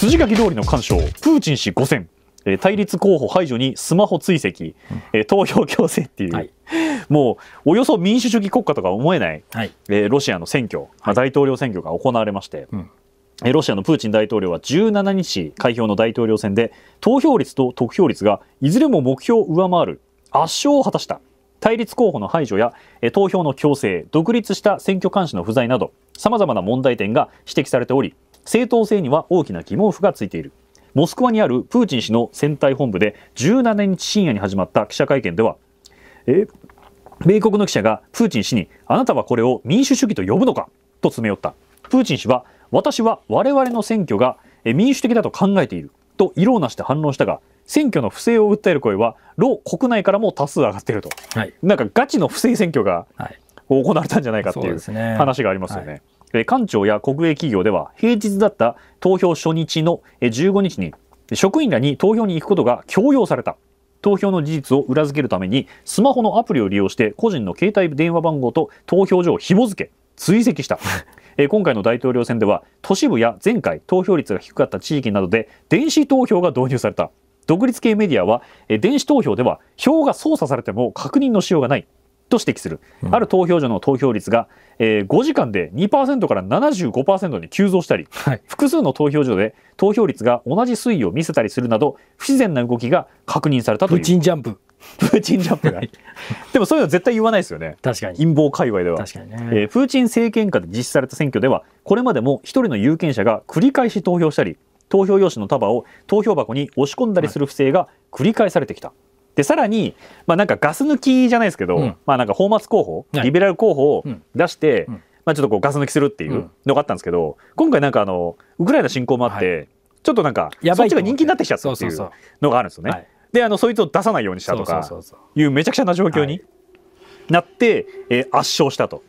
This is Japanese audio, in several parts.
筋書き通りの干渉プーチン氏5選え対立候補排除にスマホ追跡、え投票強制っていう、はい、もうおよそ民主主義国家とか思えない、はい、えロシアの選挙、まあ、大統領選挙が行われまして、はい、ロシアのプーチン大統領は17日開票の大統領選で投票率と得票率がいずれも目標を上回る圧勝を果たした対立候補の排除や投票の強制独立した選挙監視の不在などさまざまな問題点が指摘されており正当性には大きな疑問符がついているモスクワにあるプーチン氏の選対本部で17日深夜に始まった記者会見ではえ米国の記者がプーチン氏にあなたはこれを民主主義と呼ぶのかと詰め寄ったプーチン氏は私は我々の選挙が民主的だと考えていると色をなして反論したが選挙の不正を訴える声はロ国内からも多数上がっていると、はい、なんかガチの不正選挙が行われたんじゃないかっていう話がありますよね。はい官庁や国営企業では平日だった投票初日の15日に職員らに投票に行くことが強要された投票の事実を裏付けるためにスマホのアプリを利用して個人の携帯電話番号と投票所を紐付け追跡した 今回の大統領選では都市部や前回投票率が低かった地域などで電子投票が導入された独立系メディアは電子投票では票が操作されても確認のしようがないと指摘する、うん、ある投票所の投票率が、えー、5時間で2%から75%に急増したり、はい、複数の投票所で投票率が同じ推移を見せたりするなど不自然な動きが確認されたというプーチンジャンププーチンジャンプがでもそういうの絶対言わないですよね確かに陰謀界隈では確かにねえー、プーチン政権下で実施された選挙ではこれまでも一人の有権者が繰り返し投票したり投票用紙の束を投票箱に押し込んだりする不正が繰り返されてきた、はいでさらに、まあ、なんかガス抜きじゃないですけど、うん、まあ、なんか泡沫候補、リベラル候補を出して、まあ、ちょっとこうガス抜きするっていうのがあったんですけど、今回なんかあのウクライナ侵攻もあって、はい、ちょっとなんかそっちが人気になってきちゃったっていうのがあるんですよね。であのそいつを出さないようにしたとかいうめちゃくちゃな状況になって、はい、えー、圧勝したと。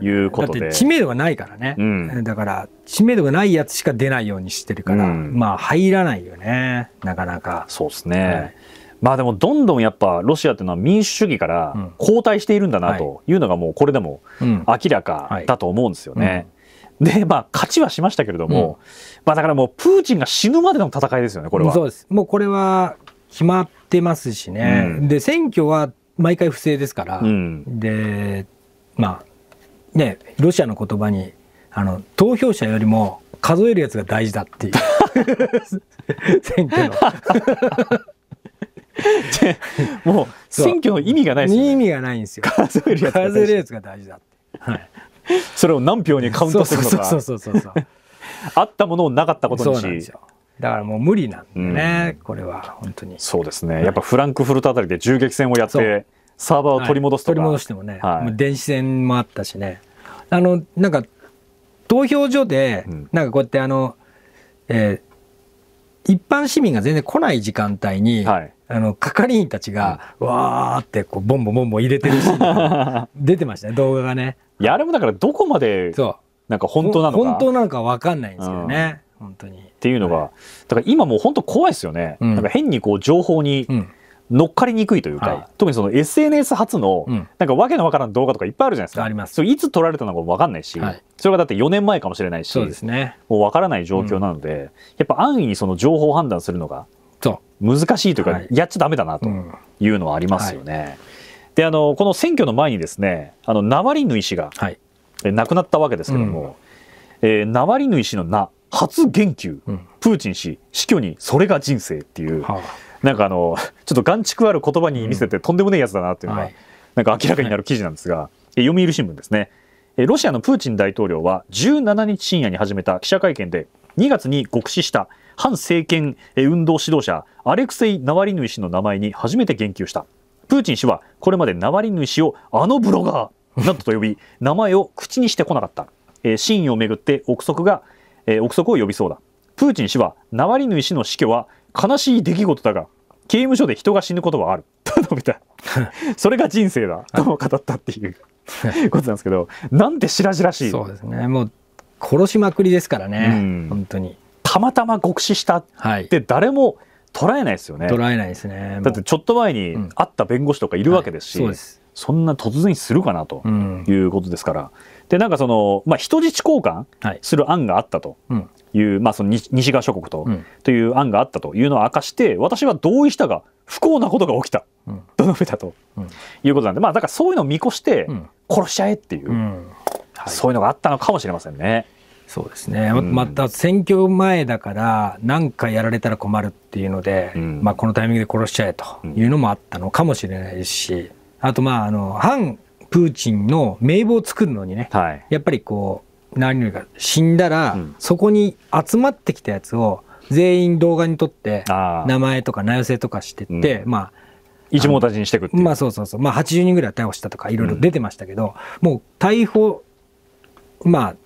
いうことで、ね、知名度がないからね、うん、だから知名度がないやつしか出ないようにしてるから、うん、まあ入らないよねなかなかそうですね、はいまあでもどんどんやっぱロシアっていうのは民主主義から後退しているんだなというのがもうこれでも明らかだと思うんですよね。でまあ勝ちはしましたけれども、うん、まあだからもうプーチンが死ぬまでの戦いですよねこれは。そうですもうこれは決まってますしね、うん、で選挙は毎回不正ですから、うん、でまあねロシアの言葉にあの投票者よりも数えるやつが大事だっていう 選挙の もう選挙の意味がないですよ、ね、意味がないんですよ数えるやつ数るやつが大事だって、はい、それを何票にカウントするのかそうそうそうそうあったものをなかったことにしそうなんですよだからもう無理なんでね、うん、これは本当にそうですね、やっぱフランクフルトあたりで銃撃戦をやってサーバーを取り戻すとか、はい、取り戻してもね、はい、もう電子戦もあったしねあのなんか投票所で、なんかこうやってあの、えー、一般市民が全然来ない時間帯に、はい、あの係員たちが、わーってこうボンボンボンボン入れてるし 出てましたね動画がねいやあれもだからどこまでなんか本当なのか本当なのか分かんないんですけどね、うん、本当にっていうのが、はい、だから今もう本当怖いですよね、うん、なんか変にこう情報に、乗っかりにくいというか、特にその SNS 初の、なんかわけのわからん動画とかいっぱいあるじゃないですか。あります。それいつ撮られたのかわかんないし、はい、それがだって4年前かもしれないし、そうですね。もうわからない状況なので、うん、やっぱ安易にその情報判断するのが難しいというか、はい、やっちゃだめだなというのはありますよね。うんはい、であのこの選挙の前にですねあのナワリヌイ氏が、はい、亡くなったわけですけども、うん、えー、ナワリヌイ氏の名初言及、うん、プーチン氏死去にそれが人生っていう、はあ、なんかあのちょっと眼蓄ある言葉に見せて、とんでもねえやつだなっていうのが、はい、なんか明らかになる記事なんですが、はい、読売新聞ですねロシアのプーチン大統領は17日深夜に始めた記者会見で2月に極死した反政権運動指導者アレクセイ・ナワリヌイ氏の名前に初めて言及したプーチン氏はこれまでナワリヌイ氏をあのブロガーなどと呼び名前を口にしてこなかった、えー、真意をめぐって憶測が、えー、憶測を呼びそうだプーチン氏はナワリヌイ氏の死去は悲しい出来事だが刑務所で人が死ぬことはあると述べた それが人生だとも語ったっていうことなんですけどなんて白々しいそうですねもう殺しまくりですからね、うん、本当にたまたま極死したって誰も捉えないですよね、はい、捉えないですねだってちょっと前に会った弁護士とかいるわけですし、うんはい、そすそんな突然するかなということですから、うん、でなんかその、まあ、人質交換する案があったと。いう、い、まあ、その西側諸国と,、という案があったというのを明かして私は同意したが不幸なことが起きた、うん、と述べたと、いうことなんで、まあ、だからそういうのを見越して殺し合えっていう、そういうのがあったのかもしれませんね。そうですね、うん、また選挙前だから何かやられたら困るっていうので、うん、まあ、このタイミングで殺しちゃえというのもあったのかもしれないしあとまああの反プーチンの名簿を作るのにね、はい、やっぱりこう何よりか死んだら、うん、そこに集まってきたやつを全員動画に撮って名前とか名寄せとかしてって、まあ一網打尽にしていくまあそうそうそうまあ80人ぐらい逮捕したとかいろいろ出てましたけど、もう逮捕まあ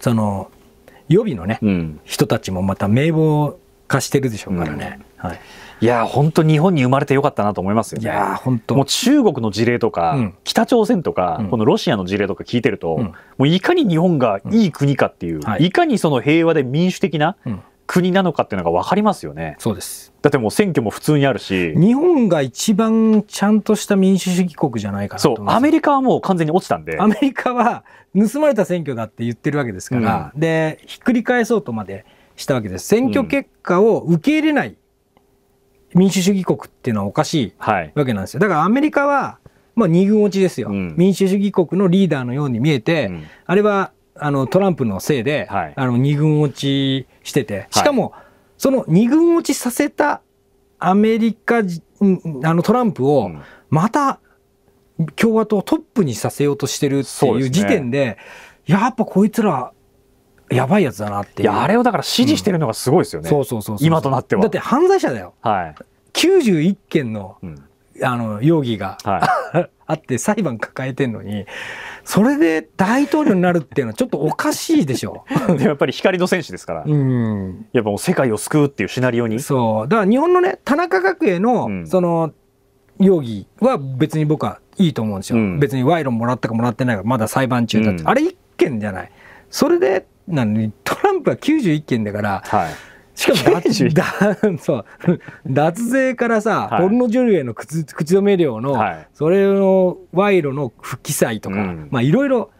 その予備のね、うん、人たちもまた名簿化してるでしょうからね。うん、はいいや本当日本に生まれてよかったなと思いますよね。いや本当もう中国の事例とか、うん、北朝鮮とか、うん、このロシアの事例とか聞いてると、うん、もういかに日本がいい国かっていう、はい、いかにその平和で民主的な国なのかっていうのが分かりますよね。そうですだってもう選挙も普通にあるし日本が一番ちゃんとした民主主義国じゃないかなとそうアメリカはもう完全に落ちたんでアメリカは 盗まれた選挙だって言ってるわけですから、うん、でひっくり返そうとまでしたわけです選挙結果を受け入れない民主主義国っていうのはおかしいわけなんですよ、だからアメリカはまあ、二軍落ちですよ、うん、民主主義国のリーダーのように見えて、うん、あれはあのトランプのせいで、はい、あの二軍落ちしてて、しかも、はい、その二軍落ちさせたアメリカあのトランプを、また共和党トップにさせようとしてるっていう時点で、でね、やっぱこいつら、やばいやつだなっていや、あれをだから支持してるのがすごいですよね、今となっては。だって犯罪者だよ、はい、91件の、うんあの容疑が、はい、あって裁判抱えてんのにそれで大統領になるっていうのはちょっとおかしいでしょ でやっぱり光の戦士ですから、うん、やっぱもう世界を救うっていうシナリオにそうだから日本のね田中角栄の、うん、その容疑は別に僕はいいと思うんですよ、うん、別に賄賂もらったかもらってないかまだ裁判中だって、あれ1件じゃないそれでなのにトランプは91件だから、はいしかも脱だそう 脱税からさ、ポルノジュリエの口口止め料の、それの賄賂の不記載とか、まあいろいろ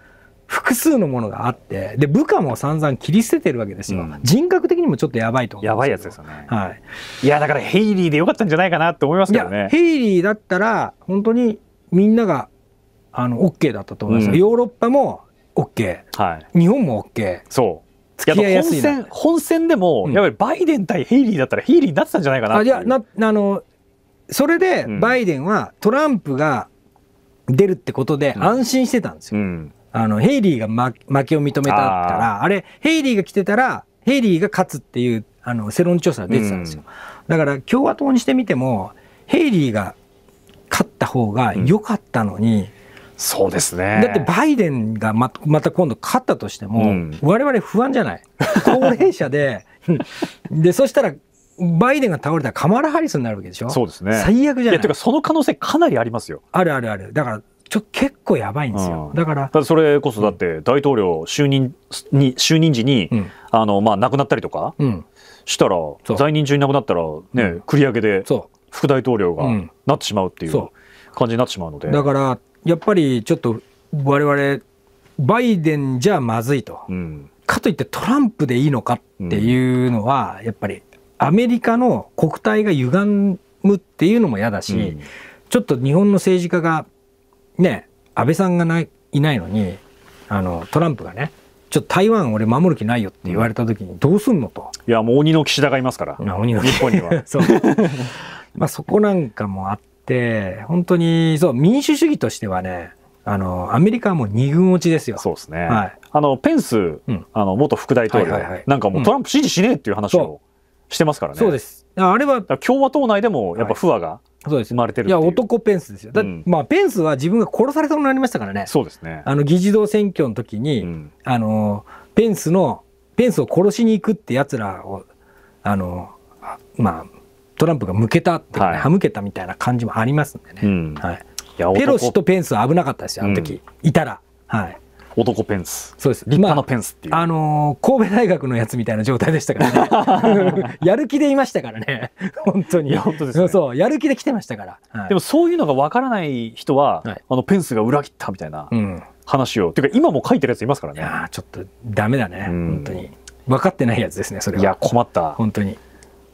複数のものがあってで部下も散々切り捨ててるわけですよ、うん、人格的にもちょっとやばいとやばいやつですよね、はい、いやだからヘイリーでよかったんじゃないかなって思いますけどねヘイリーだったら本当にみんながあの OK だったと思います、うん、ヨーロッパも OK、はい、日本も OK そう付き合いやすいな本戦でも、うん、やっぱりバイデン対ヘイリーだったらヘイリーになってたんじゃないかなあいやなあのそれでバイデンはトランプが出るってことで安心してたんですよ、うん、あのヘイリーが負けを認めたからあれヘイリーが来てたらヘイリーが勝つっていうあの世論調査が出てたんですよ、だから共和党にしてみてもヘイリーが勝った方が良かったのに、そうですねだってバイデンがままた今度勝ったとしても、うん、我々不安じゃない高齢者で でそしたらバイデンが倒れたらカマラ・ハリスになるわけでしょそうですね最悪じゃないいやその可能性かなりありますよあるあるあるだからちょ結構やばいんですよ、うん、だからそれこそだって大統領就任に就任時に、うん、あのまあ、亡くなったりとかしたら、うん、在任中に亡くなったらね、繰り上げで副大統領がなってしまうっていう感じになってしまうのでだからやっぱりちょっと我々バイデンじゃまずいと、うん、かといってトランプでいいのかっていうのは、やっぱりアメリカの国体が歪むっていうのも嫌だし、うん、ちょっと日本の政治家がね安倍さんがないいないのにあのトランプがねちょっと台湾俺守る気ないよって言われた時にどうすんのといやもう鬼の岸田がいますから、鬼の日本には そまあそこなんかもあっで、本当に、そう、民主主義としてはね、あの、アメリカはもう二軍落ちですよ。そうですね。はい。あの、ペンス、うん、あの、元副大統領、はいはいはい、なんかもうトランプ支持しねえっていう話をしてますからね。そうです。あれは。共和党内でもやっぱ不和が。生まれてるいや男ペンスですよだ、うん、まあペンスは自分が殺されそうになりましたからねそうですねあの議事堂選挙の時に、うん、あのペンスのペンスを殺しに行くってやつらをあのまあトランプが向けたってね、はむ歯向けたみたいな感じもありますんでね、はい、ペロシとペンスは危なかったですよあの時、うん、いたらはい男ペンスそうです立派なペンスっていう、まあ、あのー、神戸大学のやつみたいな状態でしたからね やる気でいましたからね本当に本当です、ね、そうやる気で来てましたから、はい、でもそういうのがわからない人は、はい、あのペンスが裏切ったみたいな話を、うん、っていうか今も書いてるやついますからねいやちょっとだめだね、本当に分かってないやつですねそれはいや困った本当に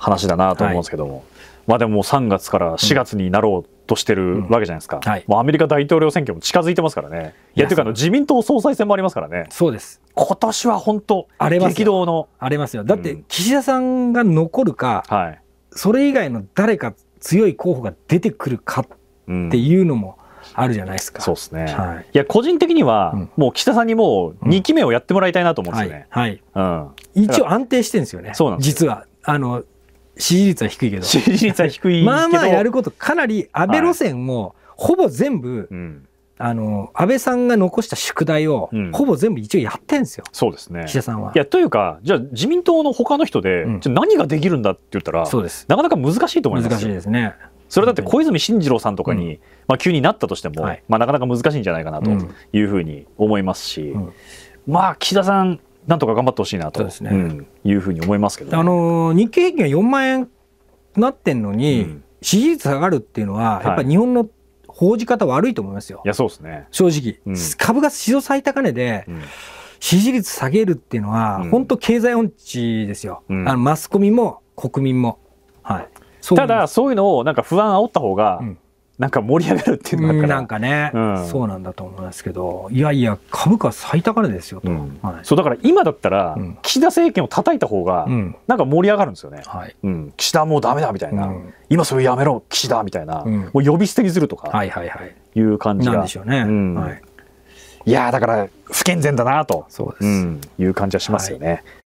話だなと思うんですけども、はい、まあでも3月から4月になろうとしてるわけじゃないですか、うんはい、もうアメリカ大統領選挙も近づいてますからねいやというかあの自民党総裁選もありますからねそうです今年は本当あれ激動のありますよだって岸田さんが残るか、うん、それ以外の誰か強い候補が出てくるかっていうのも、あるじゃないですか。そうですね。はい、いや個人的には、もう岸田さんにもう二期目をやってもらいたいなと思うんですよね。うん、はい、はい、うん。一応安定してるんですよね。そうなん実はあの支持率は低いけど。支持率は低い まあまあやること、かなり安倍路線も、ほぼ全部、はい、あの、安倍さんが残した宿題を、ほぼ全部一応やってんですよ。そうですね。岸田さんは。いや、というか、じゃあ自民党の他の人で、うん、じゃ何ができるんだって言ったら、そうです。なかなか難しいと思います難しいですね。それだって小泉進次郎さんとかに、うん、まあ、急になったとしても、はい、まあ、なかなか難しいんじゃないかなというふうに思いますし、まあ岸田さんなんとか頑張ってほしいなと、ねうん、いうふうに思いますけど、ね、あの日経平均が4万円なってんのに、うん、支持率下がるっていうのは、やっぱり日本の報じ方悪いと思いますよ。いやそうですね正直、うん、株が史上最高値で、支持率下げるっていうのは、本当経済音痴ですよ、あのマスコミも国民も。はい、ただそういうのをなんか不安煽った方が、うんなんか盛り上がるっていうのなんかね、うん、そうなんだと思いますけどいやいや株価最高値ですよと、うんはい、そうだから今だったら、岸田政権を叩いた方が、うなんか盛り上がるんですよね、はいうん、岸田もうだめだみたいな、うん、今それやめろ岸田みたいな、もう呼び捨てにするとか、はいはいはい、いう感じがなんでね、い、やだから不健全だなとそうです、いう感じはしますよね。はい